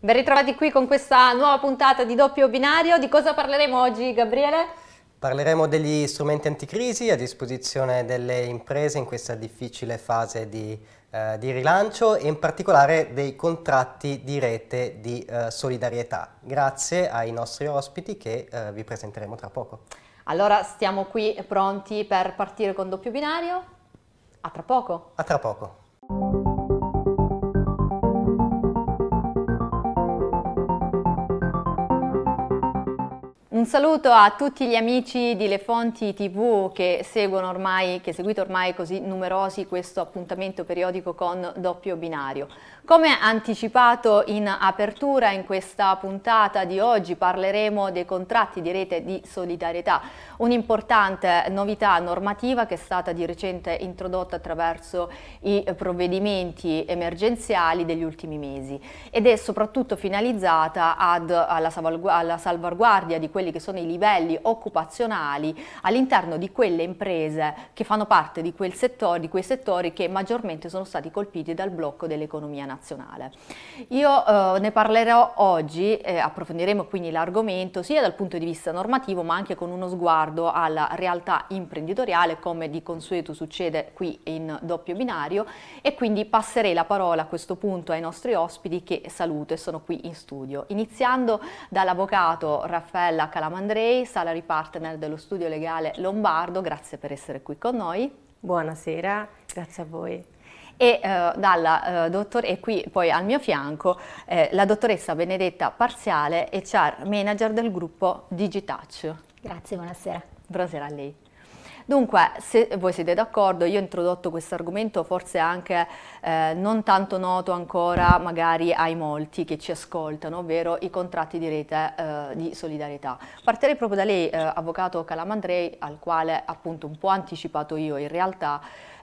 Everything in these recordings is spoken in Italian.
Ben ritrovati qui con questa nuova puntata di doppio binario. Di cosa parleremo oggi, Gabriele? Parleremo degli strumenti anticrisi a disposizione delle imprese in questa difficile fase di, eh, di rilancio e in particolare dei contratti di rete di eh, solidarietà, grazie ai nostri ospiti che eh, vi presenteremo tra poco. Allora stiamo qui pronti per partire con doppio binario? A tra poco. A tra poco. Un saluto a tutti gli amici di Le Fonti TV che, seguono ormai, che seguite ormai così numerosi questo appuntamento periodico con doppio binario. Come anticipato in apertura in questa puntata di oggi parleremo dei contratti di rete di solidarietà, un'importante novità normativa che è stata di recente introdotta attraverso i provvedimenti emergenziali degli ultimi mesi ed è soprattutto finalizzata ad, alla, salvaguardia di quelli quelli che sono i livelli occupazionali all'interno di quelle imprese che fanno parte di, settore, di, quei settori che maggiormente sono stati colpiti dal blocco dell'economia nazionale. Io eh, ne parlerò oggi, eh, approfondiremo quindi l'argomento sia dal punto di vista normativo ma anche con uno sguardo alla realtà imprenditoriale come di consueto succede qui in doppio binario e quindi passerei la parola a questo punto ai nostri ospiti che saluto e sono qui in studio. Iniziando dall'avvocato Raffaella Carlo Calamandrei, salary partner dello studio legale Lombardo, grazie per essere qui con noi. Buonasera, grazie a voi. E, eh, dalla, eh, dottor, e qui poi al mio fianco eh, la dottoressa Benedetta Parziale, HR Manager del gruppo Digitouch. Grazie, buonasera. Buonasera a lei. Dunque, se voi siete d'accordo, io ho introdotto questo argomento forse anche eh, non tanto noto ancora magari ai molti che ci ascoltano, ovvero i contratti di rete eh, di solidarietà. Partirei proprio da lei, eh, avvocato Calamandrei, al quale appunto un po' anticipato io in realtà,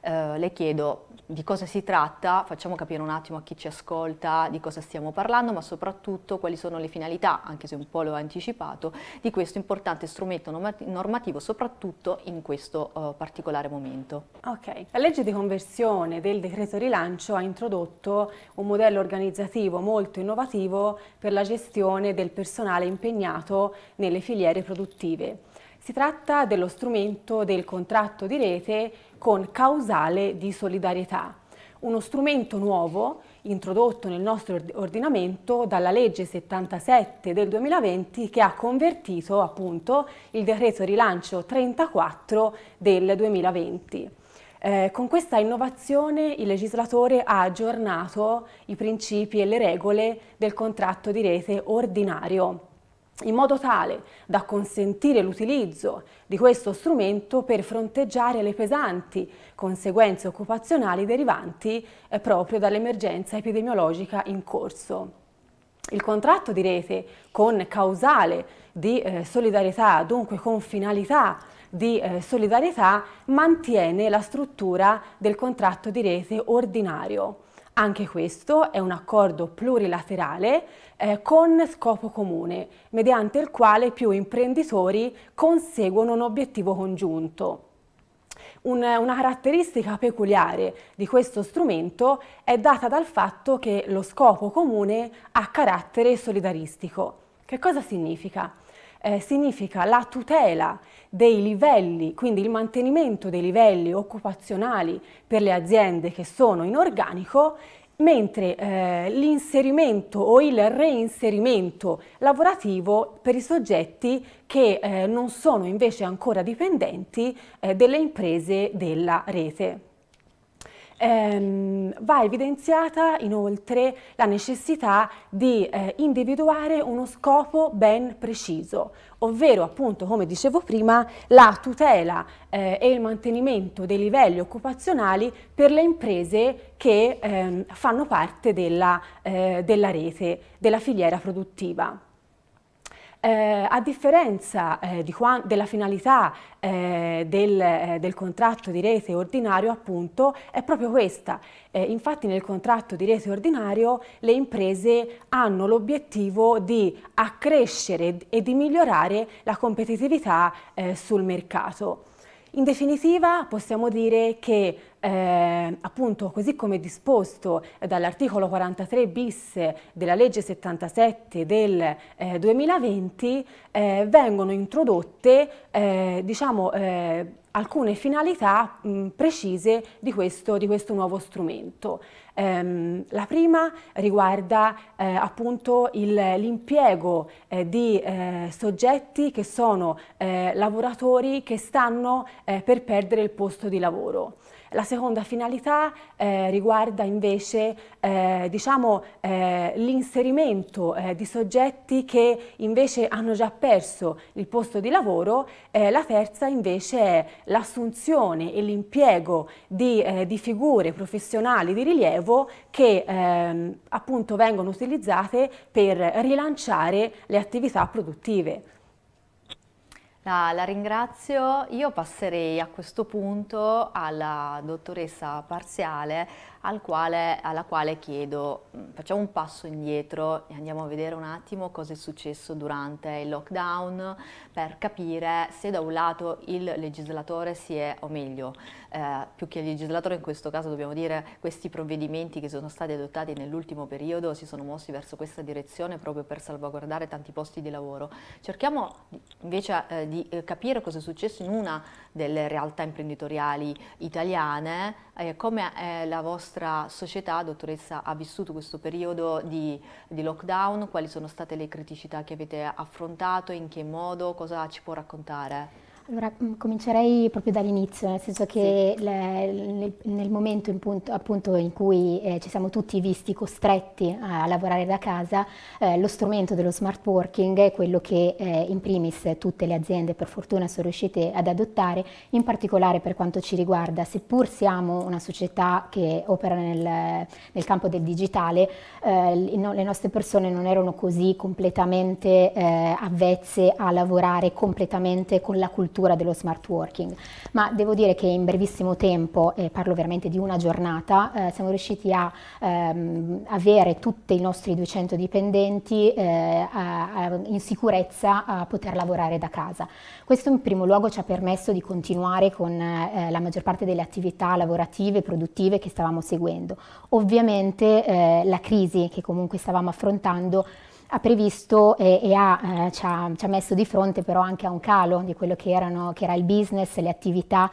eh, le chiedo di cosa si tratta, facciamo capire un attimo a chi ci ascolta di cosa stiamo parlando, ma soprattutto quali sono le finalità, anche se un po' l'ho anticipato, di questo importante strumento normativo, soprattutto in questo uh, particolare momento. Ok, la legge di conversione del decreto rilancio ha introdotto un modello organizzativo molto innovativo per la gestione del personale impegnato nelle filiere produttive. Si tratta dello strumento del contratto di rete con causale di solidarietà, uno strumento nuovo introdotto nel nostro ordinamento dalla legge 77 del 2020 che ha convertito appunto il decreto rilancio 34 del 2020. Eh, con questa innovazione il legislatore ha aggiornato i principi e le regole del contratto di rete ordinario in modo tale da consentire l'utilizzo di questo strumento per fronteggiare le pesanti conseguenze occupazionali derivanti eh, proprio dall'emergenza epidemiologica in corso. Il contratto di rete con causale di eh, solidarietà, dunque con finalità di eh, solidarietà, mantiene la struttura del contratto di rete ordinario. Anche questo è un accordo plurilaterale eh, con scopo comune, mediante il quale più imprenditori conseguono un obiettivo congiunto. Un, una caratteristica peculiare di questo strumento è data dal fatto che lo scopo comune ha carattere solidaristico. Che cosa significa? Eh, significa la tutela dei livelli, quindi il mantenimento dei livelli occupazionali per le aziende che sono in organico mentre eh, l'inserimento o il reinserimento lavorativo per i soggetti che eh, non sono invece ancora dipendenti eh, delle imprese della rete ehm, va evidenziata inoltre la necessità di eh, individuare uno scopo ben preciso, ovvero appunto come dicevo prima la tutela eh, e il mantenimento dei livelli occupazionali per le imprese che ehm, fanno parte della, eh, della rete, della filiera produttiva. Eh, a differenza eh, di della finalità eh, del, eh, del, contratto di rete ordinario, appunto, è proprio questa. Eh, infatti nel contratto di rete ordinario le imprese hanno l'obiettivo di accrescere e di migliorare la competitività eh, sul mercato. In definitiva possiamo dire che eh, appunto così come disposto eh, dall'articolo 43 bis eh, della legge 77 del eh, 2020, eh, vengono introdotte eh, diciamo, alcune finalità mh, precise di questo, di questo, nuovo strumento. Ehm, la prima riguarda eh, appunto l'impiego eh, di eh, soggetti che sono lavoratori che stanno per perdere il posto di lavoro. La seconda finalità eh, riguarda invece eh, diciamo, eh, l'inserimento eh, di soggetti che invece hanno già perso il posto di lavoro, eh, la terza invece è l'assunzione e l'impiego di, eh, di, figure professionali di rilievo che ehm, appunto vengono utilizzate per rilanciare le attività produttive. La, la, ringrazio. Io passerei a questo punto alla dottoressa Parziale al quale, alla quale chiedo mm, facciamo un passo indietro e andiamo a vedere un attimo cosa è successo durante il lockdown per capire se da un lato il legislatore si è, o meglio, eh, più che il legislatore in questo caso dobbiamo dire questi provvedimenti che sono stati adottati nell'ultimo periodo si sono mossi verso questa direzione proprio per salvaguardare tanti posti di lavoro. Cerchiamo invece eh, di eh, capire cosa è successo in una delle realtà imprenditoriali italiane, eh, come è la vostra nostra società, dottoressa, ha vissuto questo periodo di, di, lockdown, quali sono state le criticità che avete affrontato, in che modo, cosa ci può raccontare? Allora, mm, comincerei proprio dall'inizio, nel senso che sì. le, nel, nel, momento in, punto, appunto, in cui eh, ci siamo tutti visti costretti a lavorare da casa, eh, lo strumento dello smart working è quello che eh, in primis tutte le aziende per fortuna sono riuscite ad adottare, in particolare per quanto ci riguarda, seppur siamo una società che opera nel, nel campo del digitale, eh, no, le nostre persone non erano così completamente eh, avvezze a lavorare completamente con la cultura cultura dello smart working, ma devo dire che in brevissimo tempo, e eh, parlo veramente di una giornata, eh, siamo riusciti a ehm, avere tutti i nostri 200 dipendenti eh, a, a, in sicurezza a poter lavorare da casa. Questo in primo luogo ci ha permesso di continuare con eh, la maggior parte delle attività lavorative e produttive che stavamo seguendo. Ovviamente eh, la crisi che comunque stavamo affrontando ha previsto e, e ha, eh, ci, ha, ci, ha, messo di fronte però anche a un calo di quello che, erano, che era il business, le attività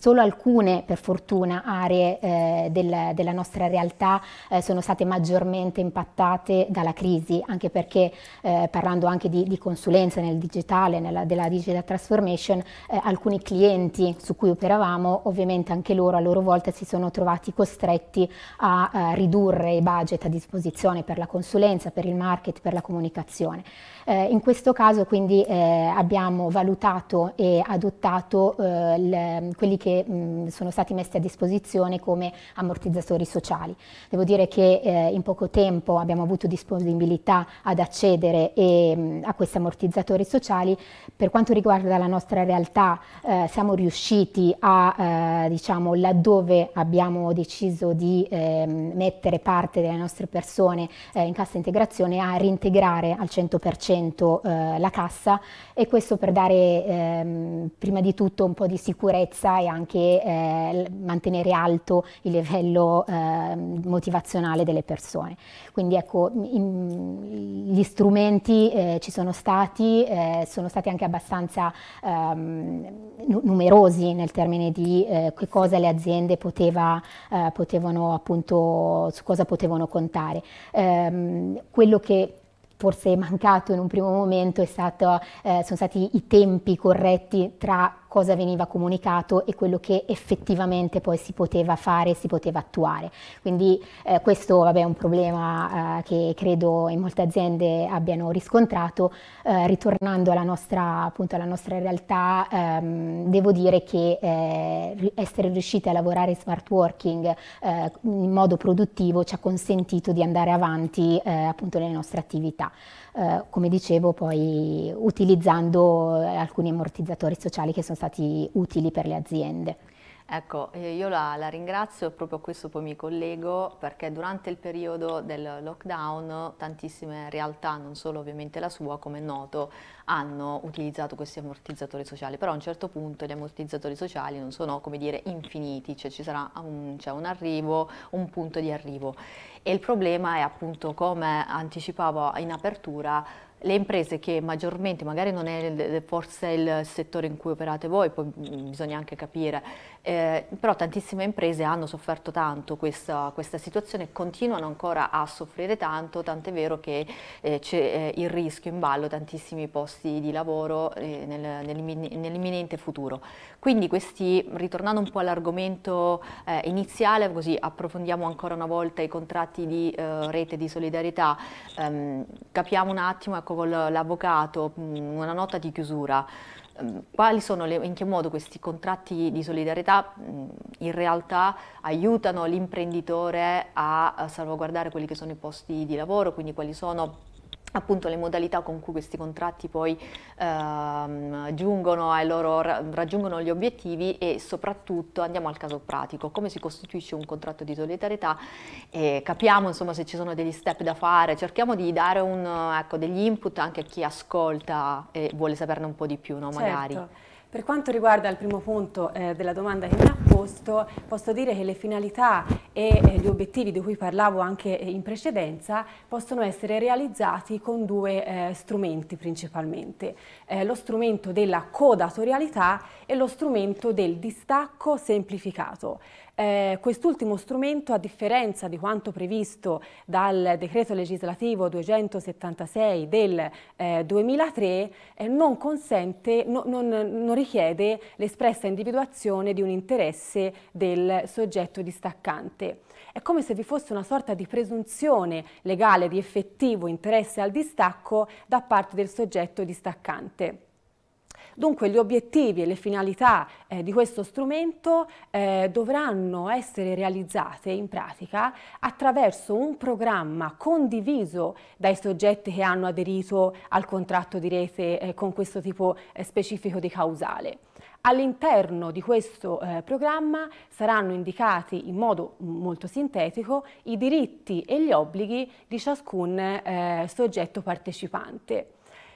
Solo alcune, per fortuna, aree eh, del, della nostra realtà eh, sono state maggiormente impattate dalla crisi, anche perché eh, parlando anche di, di, consulenza nel digitale, nella, della digital transformation, eh, alcuni clienti su cui operavamo, ovviamente anche loro a loro volta si sono trovati costretti a, a eh, ridurre i budget a disposizione per la consulenza, per il market, per la comunicazione. Eh, in questo caso quindi abbiamo valutato e adottato eh, le, quelli che che mh, sono stati messi a disposizione come ammortizzatori sociali. Devo dire che eh, in poco tempo abbiamo avuto disponibilità ad accedere e, mh, a questi ammortizzatori sociali. Per quanto riguarda la nostra realtà eh, siamo riusciti a, eh, diciamo, laddove abbiamo deciso di ehm, mettere parte delle nostre persone eh, in cassa integrazione, a reintegrare al 100% eh, la cassa e questo per dare ehm, prima di tutto un po' di sicurezza e anche eh, mantenere alto il livello eh, motivazionale delle persone. Quindi ecco, in, gli strumenti eh, ci sono stati, eh, sono stati anche abbastanza ehm, numerosi nel termine di eh, che cosa le aziende poteva, eh, potevano appunto, su cosa potevano contare. Ehm, quello che forse è mancato in un primo momento stato, eh, sono stati i tempi corretti tra cosa veniva comunicato e quello che effettivamente poi si poteva fare e si poteva attuare. Quindi eh, questo vabbè, è un problema eh, che credo in molte aziende abbiano riscontrato. Eh, ritornando alla nostra, appunto, alla nostra realtà, ehm, devo dire che eh, essere riusciti a lavorare in smart working eh, in modo produttivo ci ha consentito di andare avanti eh, appunto nelle nostre attività. come dicevo poi utilizzando alcuni ammortizzatori sociali che sono stati stati utili per le aziende. Ecco, eh, io la, la, ringrazio e proprio a questo poi mi collego perché durante il periodo del lockdown tantissime realtà, non solo ovviamente la sua, come è noto, hanno utilizzato questi ammortizzatori sociali, però a un certo punto gli ammortizzatori sociali non sono, come dire, infiniti, cioè ci sarà un, cioè un arrivo, un punto di arrivo e il problema è appunto, come anticipavo in apertura, le imprese che maggiormente, magari non è forse il settore in cui operate voi, poi mm, bisogna anche capire, eh, però tantissime imprese hanno sofferto tanto questa, questa situazione, continuano ancora a soffrire tanto, tant'è vero che eh, c'è eh, il rischio in ballo tantissimi posti di lavoro eh, nel, nell'imminente futuro. Quindi questi, ritornando un po' all'argomento eh, iniziale, così approfondiamo ancora una volta i contratti di eh, rete di solidarietà, ehm, capiamo un attimo come ecco, con l'avvocato, mm, una nota di chiusura, mm, quali sono le, in che modo questi contratti di solidarietà mm, in realtà aiutano l'imprenditore a salvaguardare quelli che sono i posti di lavoro, quindi quali sono appunto le modalità con cui questi contratti poi ehm, loro, raggiungono gli obiettivi e soprattutto andiamo al caso pratico, come si costituisce un contratto di solidarietà, e capiamo insomma se ci sono degli step da fare, cerchiamo di dare un, ecco, degli input anche a chi ascolta e vuole saperne un po' di più, no? magari. Certo. Per quanto riguarda il primo punto eh, della domanda che mi ha posto, posso dire che le finalità e gli obiettivi di cui parlavo anche in precedenza possono essere realizzati con due eh, strumenti principalmente, eh, lo strumento della codatorialità e lo strumento del distacco semplificato. Eh, quest'ultimo strumento, a differenza di quanto previsto dal decreto legislativo 276 del eh, 2003, eh, non consente, no, non, non richiede l'espressa individuazione di un interesse del soggetto distaccante. È come se vi fosse una sorta di presunzione legale di effettivo interesse al distacco da parte del soggetto distaccante. Dunque gli obiettivi e le finalità eh, di questo strumento eh, dovranno essere realizzate in pratica attraverso un programma condiviso dai soggetti che hanno aderito al contratto di rete eh, con questo tipo eh, specifico di causale. All'interno di questo eh, programma saranno indicati in modo molto sintetico i diritti e gli obblighi di ciascun eh, soggetto partecipante.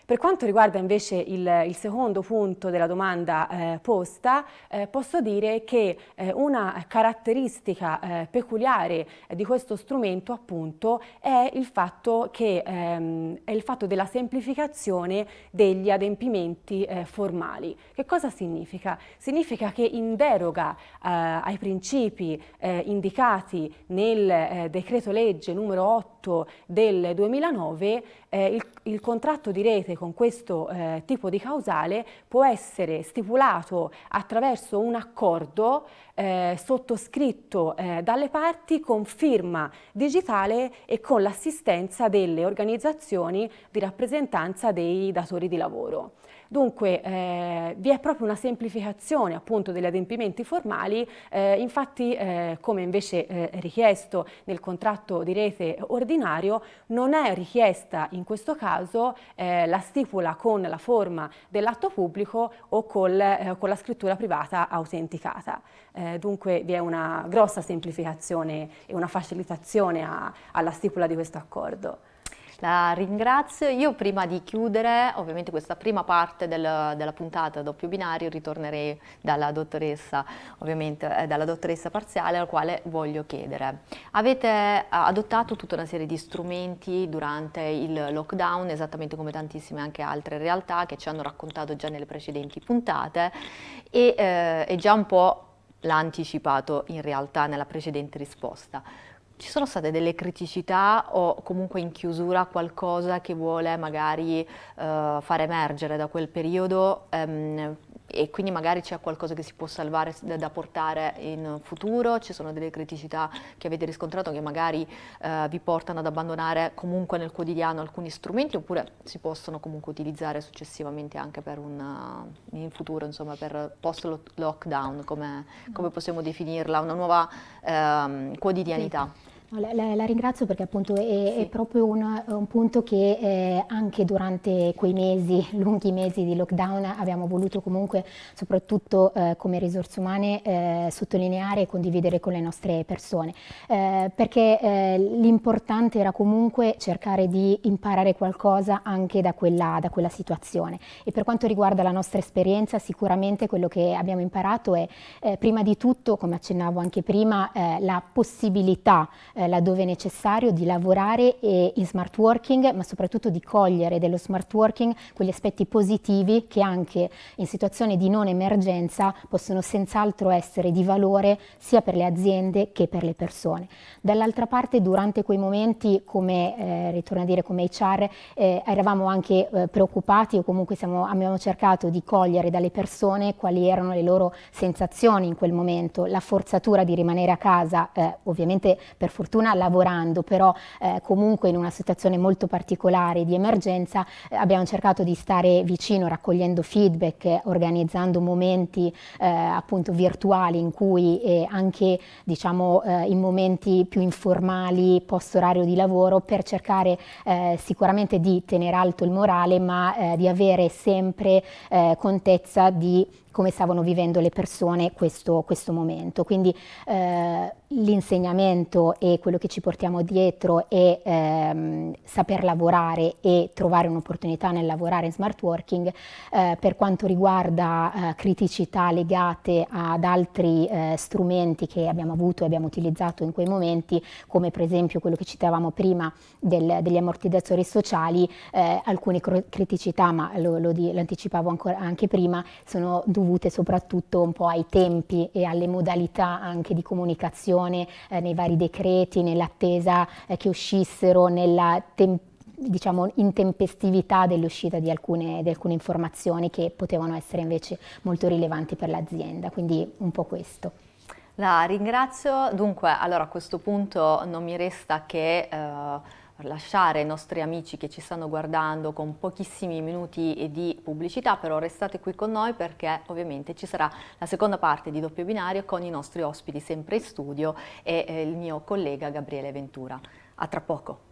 Per quanto riguarda invece il, il secondo punto della domanda eh, posta, eh, posso dire che eh, una caratteristica eh, peculiare di questo strumento appunto è il fatto, che, ehm, è il fatto della semplificazione degli adempimenti eh, formali. Che cosa significa? Significa che in deroga eh, ai principi indicati nel decreto legge numero 8 del 2009 il il contratto di rete con questo eh, tipo di causale può essere stipulato attraverso un accordo eh, sottoscritto eh, dalle parti con firma digitale e con l'assistenza delle organizzazioni di rappresentanza dei datori di lavoro. Dunque eh, vi è proprio una semplificazione appunto degli adempimenti formali, eh, infatti eh, come invece eh, richiesto nel contratto di rete ordinario non è richiesta in questo caso eh, la stipula con la forma dell'atto pubblico o col, eh, con la scrittura privata autenticata. dunque vi è una grossa semplificazione e una facilitazione a, alla stipula di questo accordo. La ringrazio. Io prima di chiudere, ovviamente questa prima parte del, della puntata doppio binario, ritornerei dalla dottoressa, ovviamente eh, dalla dottoressa parziale, alla quale voglio chiedere. Avete eh, adottato tutta una serie di strumenti durante il lockdown, esattamente come tantissime anche altre realtà che ci hanno raccontato già nelle precedenti puntate e eh, è già un po' l'ha anticipato in realtà nella precedente risposta. Ci sono state delle criticità o comunque in chiusura qualcosa che vuole magari uh, far emergere da quel periodo um, e quindi magari c'è qualcosa che si può salvare da, da, portare in futuro? Ci sono delle criticità che avete riscontrato che magari uh, vi portano ad abbandonare comunque nel quotidiano alcuni strumenti oppure si possono comunque utilizzare successivamente anche per un, eh, in futuro, insomma per post-lockdown, come, come, possiamo definirla, una nuova um, quotidianità? Sì. La, la, la, ringrazio perché appunto è, sì. è proprio un, un, punto che eh, anche durante quei mesi, lunghi mesi di lockdown, abbiamo voluto comunque, soprattutto eh, come risorse umane, eh, sottolineare e condividere con le nostre persone. Eh, perché eh, l'importante era comunque cercare di imparare qualcosa anche da quella, da quella, situazione. E per quanto riguarda la nostra esperienza, sicuramente quello che abbiamo imparato è eh, prima di tutto, come accennavo anche prima, la possibilità eh, laddove è necessario di lavorare e, eh, in smart working, ma soprattutto di cogliere dello smart working quegli aspetti positivi che anche in situazioni di non emergenza possono senz'altro essere di valore sia per le aziende che per le persone. Dall'altra parte, durante quei momenti, come eh, ritorno a dire come HR, eh, eravamo anche eh, preoccupati o comunque siamo, abbiamo cercato di cogliere dalle persone quali erano le loro sensazioni in quel momento, la forzatura di rimanere a casa, eh, ovviamente per fortuna fortuna lavorando però eh, comunque in una situazione molto particolare di emergenza eh, abbiamo cercato di stare vicino raccogliendo feedback, organizzando momenti eh, appunto virtuali in cui anche diciamo eh, in momenti più informali post orario di lavoro per cercare eh, sicuramente di tenere alto il morale ma eh, di avere sempre contezza di come stavano vivendo le persone questo, questo momento. Quindi l'insegnamento e quello che ci portiamo dietro e ehm, saper lavorare e trovare un'opportunità nel lavorare in smart working, eh, per quanto riguarda eh, criticità legate ad altri eh, strumenti che abbiamo avuto e abbiamo utilizzato in quei momenti, come per esempio quello che citavamo prima del, degli ammortizzatori sociali, eh, alcune criticità, ma lo, lo, lo anticipavo ancora, anche prima, sono dovute soprattutto un po' ai tempi e alle modalità anche di comunicazione eh, nei vari decreti lieti nell'attesa eh, che uscissero, nella tempestività diciamo, intempestività dell'uscita di alcune, di alcune, informazioni che potevano essere invece molto rilevanti per l'azienda, quindi un po' questo. La ringrazio, dunque allora a questo punto non mi resta che... Eh lasciare i nostri amici che ci stanno guardando con pochissimi minuti di pubblicità, però restate qui con noi perché ovviamente ci sarà la seconda parte di doppio binario con i nostri ospiti sempre in studio e eh, il mio collega Gabriele Ventura. A tra poco.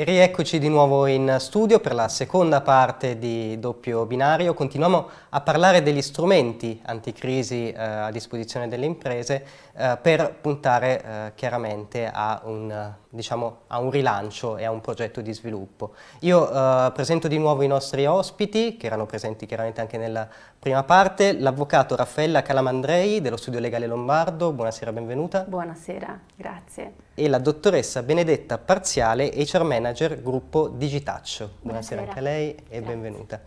E rieccoci di nuovo in studio per la seconda parte di doppio binario. Continuiamo a parlare degli strumenti anticrisi eh, a disposizione delle imprese eh, per puntare eh, chiaramente a un, diciamo, a un, rilancio e a un progetto di sviluppo. Io eh, presento di nuovo i nostri ospiti, che erano presenti chiaramente anche nella prima parte, l'avvocato Raffaella Calamandrei dello studio legale Lombardo, buonasera, benvenuta. Buonasera, grazie. E la dottoressa Benedetta Parziale, HR Manager Gruppo Digitaccio. Buonasera, buonasera anche a lei e grazie. benvenuta.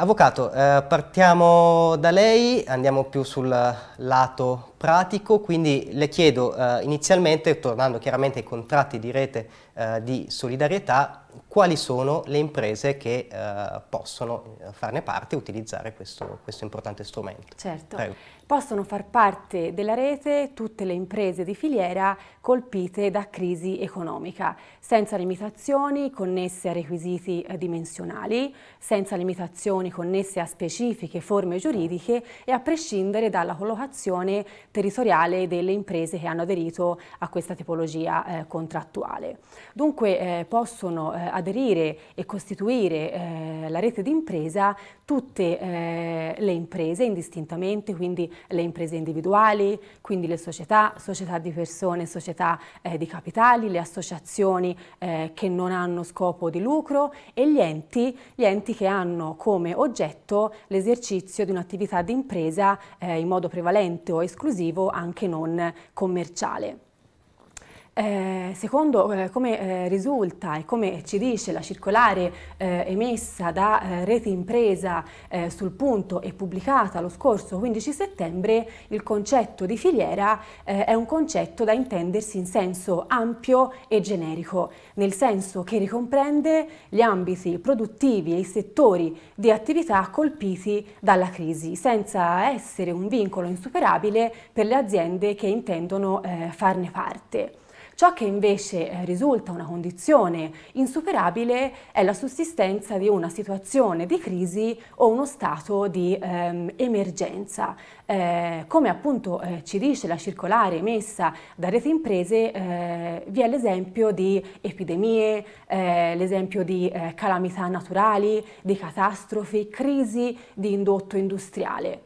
Avvocato, eh, partiamo da lei, andiamo più sul lato pratico, quindi le chiedo eh, inizialmente, tornando chiaramente ai contratti di rete eh, di solidarietà, quali sono le imprese che eh, possono eh, farne parte e utilizzare questo, questo, importante strumento. Certo, Prego. possono far parte della rete tutte le imprese di filiera colpite da crisi economica, senza limitazioni connesse a requisiti eh, dimensionali, senza limitazioni connesse a specifiche forme giuridiche e a prescindere dalla collocazione territoriale delle imprese che hanno aderito a questa tipologia eh, contrattuale. Dunque eh, possono eh, aderire e costituire eh, la rete d'impresa tutte eh, le imprese indistintamente, quindi le imprese individuali, quindi le società, società di persone, società eh, di capitali, le associazioni eh, che non hanno scopo di lucro e gli enti, gli enti che hanno come oggetto l'esercizio di un'attività di impresa eh, in modo prevalente o esclusivo anche non commerciale. Eh, secondo eh, come eh, risulta e come ci dice la circolare eh, emessa da eh, Rete Impresa sul punto e pubblicata lo scorso 15 settembre, il concetto di filiera è un concetto da intendersi in senso ampio e generico, nel senso che ricomprende gli ambiti produttivi e i settori di attività colpiti dalla crisi, senza essere un vincolo insuperabile per le aziende che intendono farne parte. Ciò che invece eh, risulta una condizione insuperabile è la sussistenza di una situazione di crisi o uno stato di ehm, emergenza. Eh, come appunto eh, ci dice la circolare emessa da Rete Imprese, eh, vi è l'esempio di epidemie, eh, l'esempio di eh, calamità naturali, di catastrofi, crisi di indotto industriale.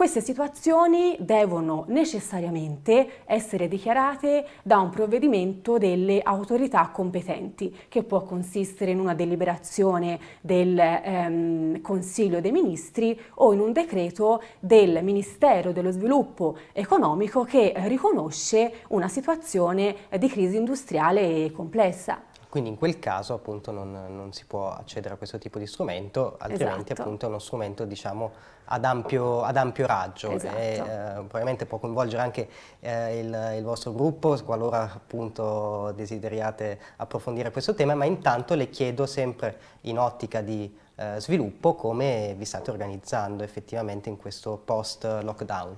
Queste situazioni devono necessariamente essere dichiarate da un provvedimento delle autorità competenti, che può consistere in una deliberazione del ehm, Consiglio dei Ministri o in un decreto del Ministero dello Sviluppo Economico che riconosce una situazione di crisi industriale complessa. Quindi in quel caso appunto non, non, si può accedere a questo tipo di strumento, altrimenti esatto. appunto è uno strumento diciamo ad ampio, ad ampio raggio esatto. e eh, probabilmente può coinvolgere anche eh, il, il, vostro gruppo qualora appunto desideriate approfondire questo tema, ma intanto le chiedo sempre in ottica di eh, sviluppo come vi state organizzando effettivamente in questo post lockdown.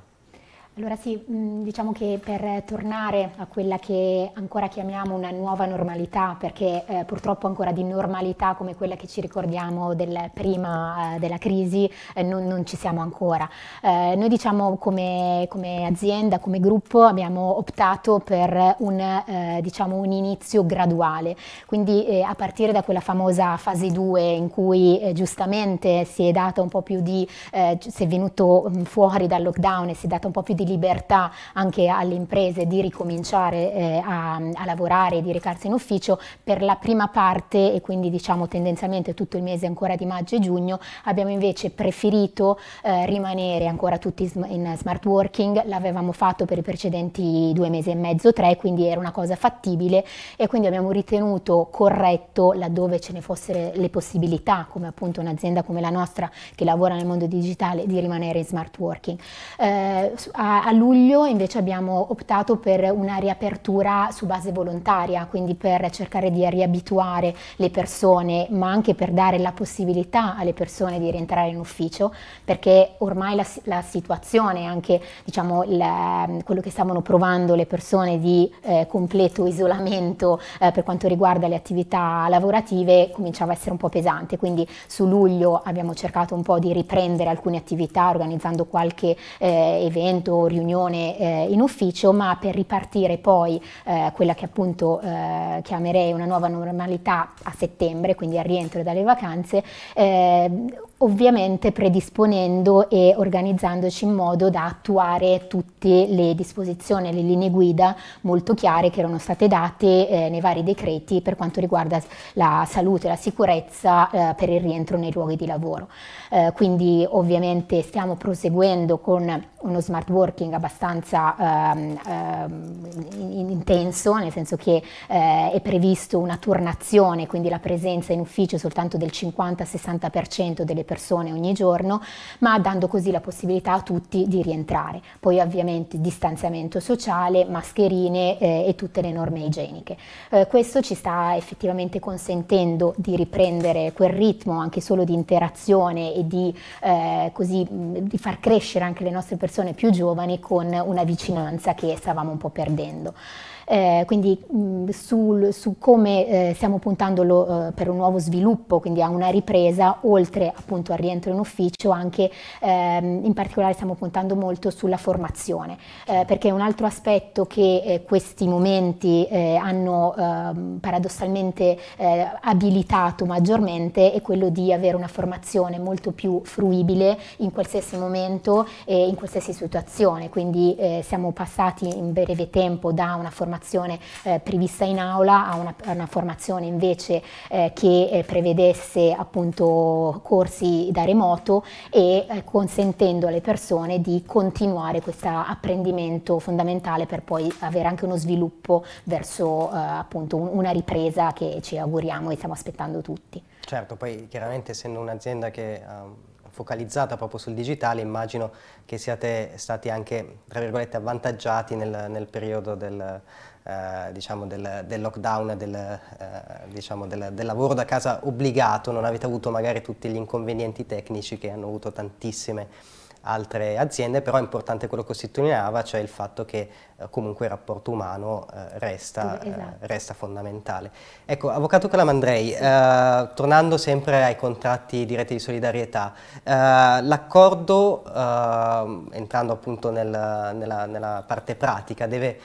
Allora sì, mm, diciamo che per tornare a quella che ancora chiamiamo una nuova normalità, perché eh, purtroppo ancora di normalità come quella che ci ricordiamo del prima eh, della crisi eh, non, non, ci siamo ancora. Eh, noi diciamo come, come, azienda, come gruppo abbiamo optato per un, eh, diciamo un inizio graduale, quindi eh, a partire da quella famosa fase 2 in cui giustamente si è data un po' più di, si è venuto mm, fuori dal lockdown e si è data un po' più di di libertà anche alle imprese di ricominciare eh, a, a, lavorare e di recarsi in ufficio, per la prima parte e quindi diciamo tendenzialmente tutto il mese ancora di maggio e giugno abbiamo invece preferito eh, rimanere ancora tutti in smart working, l'avevamo fatto per i precedenti due mesi e mezzo, tre, quindi era una cosa fattibile e quindi abbiamo ritenuto corretto laddove ce ne fossero le possibilità, come appunto un'azienda come la nostra che lavora nel mondo digitale, di rimanere in smart working. Eh, a a, luglio invece abbiamo optato per una riapertura su base volontaria, quindi per cercare di riabituare le persone, ma anche per dare la possibilità alle persone di rientrare in ufficio, perché ormai la, la situazione, anche diciamo, la, ehm, quello che stavano provando le persone di eh, completo isolamento eh, per quanto riguarda le attività lavorative, cominciava a essere un po' pesante. Quindi su luglio abbiamo cercato un po' di riprendere alcune attività organizzando qualche eh, evento riunione eh, in ufficio, ma per ripartire poi eh, quella che appunto eh, chiamerei una nuova normalità a settembre, quindi al rientro dalle vacanze, ehm, ovviamente predisponendo e organizzandoci in modo da attuare tutte le disposizioni, le linee guida molto chiare che erano state date eh, nei vari decreti per quanto riguarda la salute e la sicurezza eh, per il rientro nei luoghi di lavoro. Eh, quindi ovviamente stiamo proseguendo con uno smart working abbastanza ehm, ehm, intenso, nel senso che eh, è previsto una turnazione, quindi la presenza in ufficio soltanto del 50-60% delle persone persone ogni giorno, ma dando così la possibilità a tutti di rientrare. Poi ovviamente distanziamento sociale, mascherine eh, e tutte le norme igieniche. Eh, questo ci sta effettivamente consentendo di riprendere quel ritmo anche solo di interazione e di, eh, così, di far crescere anche le nostre persone più giovani con una vicinanza che stavamo un po' perdendo eh, quindi mh, mm, sul, su come eh, stiamo puntandolo eh, per un nuovo sviluppo, quindi a una ripresa, oltre appunto al rientro in ufficio, anche ehm, in particolare stiamo puntando molto sulla formazione, eh, certo. perché un altro aspetto che eh, questi momenti eh, hanno ehm, paradossalmente abilitato maggiormente è quello di avere una formazione molto più fruibile in qualsiasi momento e in qualsiasi situazione, quindi siamo passati in breve tempo da una formazione formazione eh, prevista in aula a una, a una formazione invece eh, che eh, prevedesse appunto corsi da remoto e eh, consentendo alle persone di continuare questo apprendimento fondamentale per poi avere anche uno sviluppo verso eh, appunto un, una ripresa che ci auguriamo e stiamo aspettando tutti. Certo, poi chiaramente essendo un'azienda che um, focalizzata proprio sul digitale, immagino che siate stati anche, tra virgolette, avvantaggiati nel, nel periodo del, eh, diciamo del, del, lockdown, del, eh, diciamo del, del, lavoro da casa obbligato, non avete avuto magari tutti gli inconvenienti tecnici che hanno avuto tantissime altre aziende, però è importante quello che sottolineava, cioè il fatto che eh, comunque il rapporto umano eh, resta, eh, esatto. eh, resta, fondamentale. Ecco, Avvocato Calamandrei, sì. Eh, tornando sempre ai contratti di rete di solidarietà, eh, l'accordo, entrando appunto nel, nella, nella, parte pratica, deve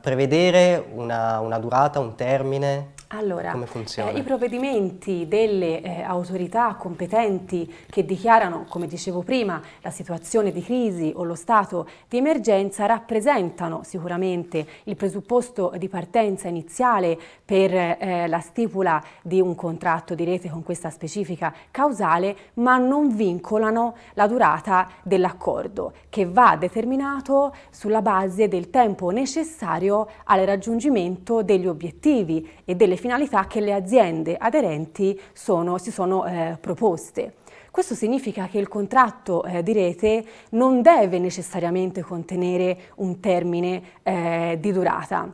prevedere una, una durata, un termine? Allora, come funziona? Eh, I provvedimenti delle eh, autorità competenti che dichiarano, come dicevo prima, la situazione di crisi o lo stato di emergenza rappresentano sicuramente il presupposto di partenza iniziale per eh, la stipula di un contratto di rete con questa specifica causale, ma non vincolano la durata dell'accordo, che va determinato sulla base del tempo necessario al raggiungimento degli obiettivi e delle delle finalità che le aziende aderenti sono, si sono eh, proposte. Questo significa che il contratto eh, di rete non deve necessariamente contenere un termine eh, di durata.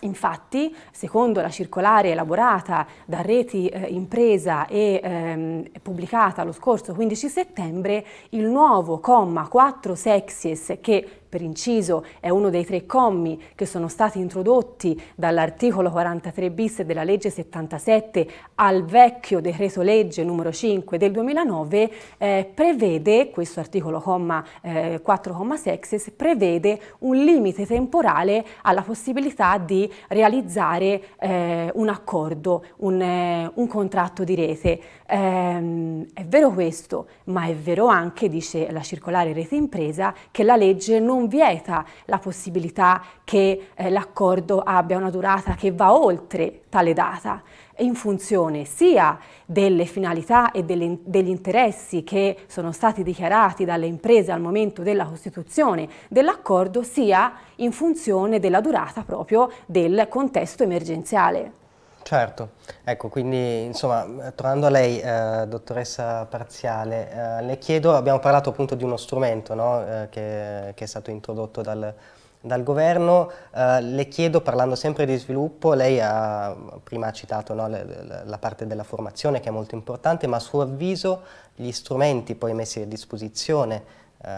Infatti, secondo la circolare elaborata da Reti eh, Impresa e ehm, pubblicata lo scorso 15 settembre, il nuovo comma 4 sexies che per inciso è uno dei tre commi che sono stati introdotti dall'articolo 43 bis della legge 77 al vecchio decreto legge numero 5 del 2009, eh, prevede, questo articolo comma, eh, 4,6 prevede un limite temporale alla possibilità di realizzare eh, un accordo, un, eh, un contratto di rete. Ehm, è vero questo, ma è vero anche, dice la circolare rete impresa, che la legge non vieta la possibilità che eh, l'accordo abbia una durata che va oltre tale data in funzione sia delle finalità e delle, degli interessi che sono stati dichiarati dalle imprese al momento della costituzione dell'accordo, sia in funzione della durata proprio del contesto emergenziale. Certo, ecco, quindi insomma, tornando a lei, eh, dottoressa Parziale, eh, le chiedo, abbiamo parlato appunto di uno strumento no, eh, che, che, è stato introdotto dal, dal governo, eh, le chiedo, parlando sempre di sviluppo, lei ha, prima ha citato no, le, la parte della formazione che è molto importante, ma a suo avviso gli strumenti poi messi a disposizione eh,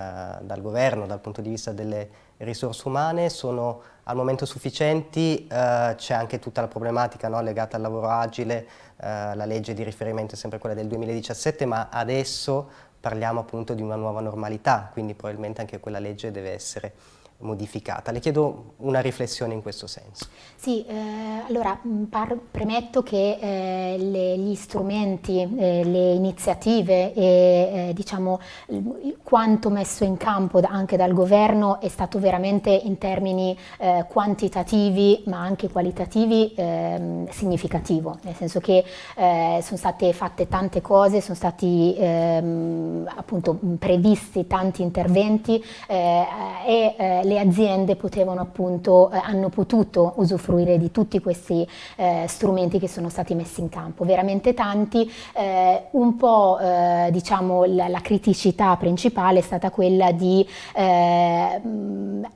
dal governo dal punto di vista delle risorse umane sono al momento sufficienti, eh, c'è anche tutta la problematica no, legata al lavoro agile, eh, la legge di riferimento è sempre quella del 2017, ma adesso parliamo appunto di una nuova normalità, quindi probabilmente anche quella legge deve essere modificata. Le chiedo una riflessione in questo senso. Sì, eh, allora mm, premetto che eh, le, gli strumenti, eh, le iniziative e eh, diciamo quanto messo in campo da, anche dal governo è stato veramente in termini eh, quantitativi ma anche qualitativi ehm, significativo, nel senso che eh, sono state fatte tante cose, sono stati ehm, appunto previsti tanti interventi eh, e eh, le aziende potevano appunto, eh, hanno potuto usufruire di tutti questi eh, strumenti che sono stati messi in campo, veramente tanti, eh, un po' eh, diciamo la, la, criticità principale è stata quella di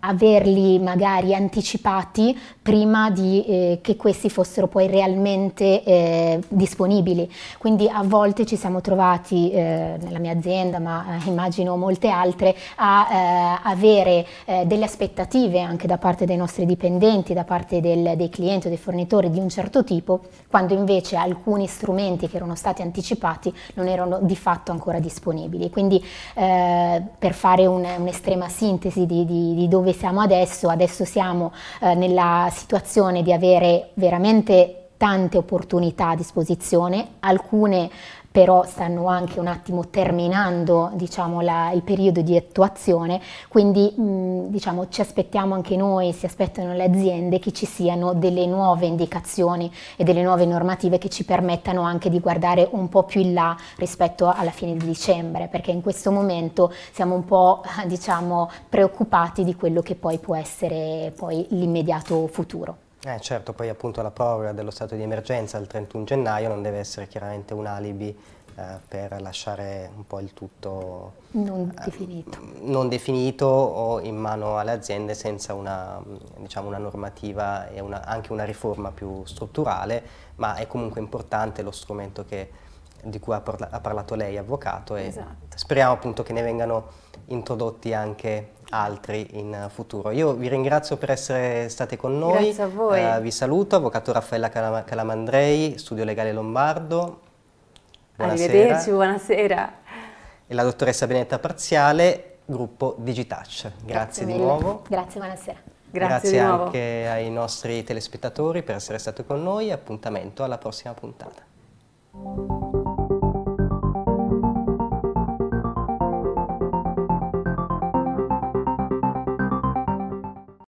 averli magari anticipati prima di, che questi fossero poi realmente disponibili, quindi a volte ci siamo trovati nella mia azienda azienda, ma eh, immagino molte altre, a eh, avere eh, delle aspettative anche da parte dei nostri dipendenti, da parte del, dei clienti o dei fornitori di un certo tipo, quando invece alcuni strumenti che erano stati anticipati non erano di fatto ancora disponibili. Quindi eh, per fare un'estrema sintesi di, di, di, dove siamo adesso, adesso siamo eh, nella situazione di avere veramente tante opportunità a disposizione, alcune però stanno anche un attimo terminando diciamo, la, il periodo di attuazione, quindi mh, diciamo, ci aspettiamo anche noi, si aspettano le aziende, che ci siano delle nuove indicazioni e delle nuove normative che ci permettano anche di guardare un po' più in là rispetto alla fine di dicembre, perché in questo momento siamo un po' diciamo, preoccupati di quello che poi può essere l'immediato futuro. Eh certo, poi appunto la proroga dello stato di emergenza il 31 gennaio non deve essere chiaramente un alibi eh, per lasciare un po' il tutto non eh, definito, non definito o in mano alle aziende senza una, mm, diciamo, una normativa e una, anche una riforma più strutturale, ma è comunque importante lo strumento che, di cui ha, parla ha, parlato lei, avvocato, e esatto. speriamo appunto che ne vengano introdotti anche altri in futuro. Io vi ringrazio per essere state con noi. Grazie a voi. Eh, vi saluto, avvocato Raffaella Calam Calamandrei, studio legale Lombardo. Buonasera. Arrivederci, buonasera. E la dottoressa Benetta Parziale, gruppo Digitouch. Grazie, Grazie di nuovo. Grazie, buonasera. Grazie, Grazie anche ai nostri telespettatori per essere stati con noi. Appuntamento alla prossima puntata.